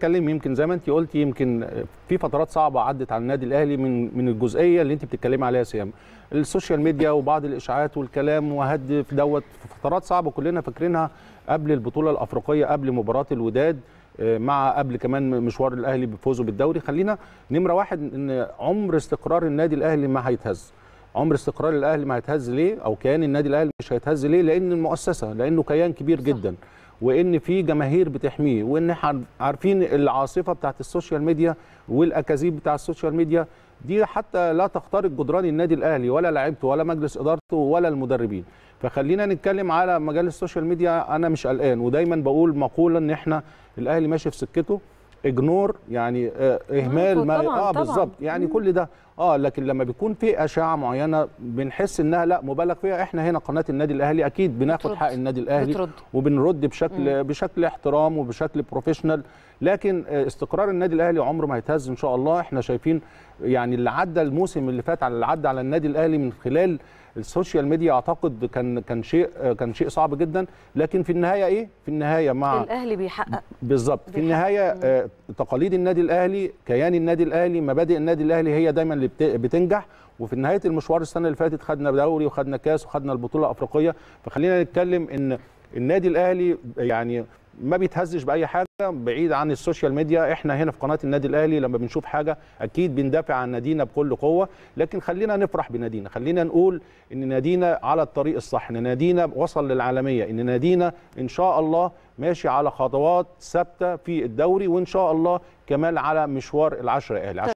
بتتكلم يمكن زي ما انت قلتي يمكن في فترات صعبه عدت على النادي الاهلي من من الجزئيه اللي انت بتتكلمي عليها سيام السوشيال ميديا وبعض الاشاعات والكلام وهدف دوت في فترات صعبه كلنا فاكرينها قبل البطوله الافريقيه قبل مباراه الوداد آه، مع قبل كمان مشوار الاهلي بفوزه بالدوري خلينا نمره واحد ان عمر استقرار النادي الاهلي ما هيتهز عمر استقرار الاهلي ما هيتهز ليه او كيان النادي الاهلي مش هيتهز ليه لان المؤسسه لانه كيان كبير جدا صح. وان في جماهير بتحميه وان احنا عارفين العاصفه بتاعت السوشيال ميديا والاكاذيب بتاع السوشيال ميديا دي حتى لا تخترق جدران النادي الاهلي ولا لعيبته ولا مجلس ادارته ولا المدربين فخلينا نتكلم على مجال السوشيال ميديا انا مش قلقان ودايما بقول مقوله ان احنا الاهلي ماشي في سكته اجنور يعني آه، اهمال ما اه بالظبط يعني مم. كل ده اه لكن لما بيكون في اشعه معينه بنحس انها لا مبالغ فيها احنا هنا قناه النادي الاهلي اكيد بناخد حق النادي الاهلي بترد. وبنرد بشكل مم. بشكل احترام وبشكل بروفيشنال لكن آه، استقرار النادي الاهلي عمره ما هيتهز ان شاء الله احنا شايفين يعني اللي عدى الموسم اللي فات على اللي عدى على النادي الاهلي من خلال السوشيال ميديا اعتقد كان كان شيء كان شيء صعب جدا لكن في النهايه ايه في النهايه مع الاهلي بيحقق بالظبط في النهايه آه، تقاليد النادي الاهلي كيان النادي الاهلي مبادئ النادي الاهلي هي دايما اللي بتنجح وفي نهايه المشوار السنه اللي فاتت خدنا دوري وخدنا كاس وخدنا البطوله الافريقيه فخلينا نتكلم ان النادي الاهلي يعني ما بيتهزش باي حاجه بعيد عن السوشيال ميديا احنا هنا في قناه النادي الاهلي لما بنشوف حاجه اكيد بندافع عن نادينا بكل قوه لكن خلينا نفرح بنادينا خلينا نقول ان نادينا على الطريق الصح ان نادينا وصل للعالميه ان نادينا ان شاء الله ماشي على خطوات ثابته في الدوري وان شاء الله كمان على مشوار العشره الاهلي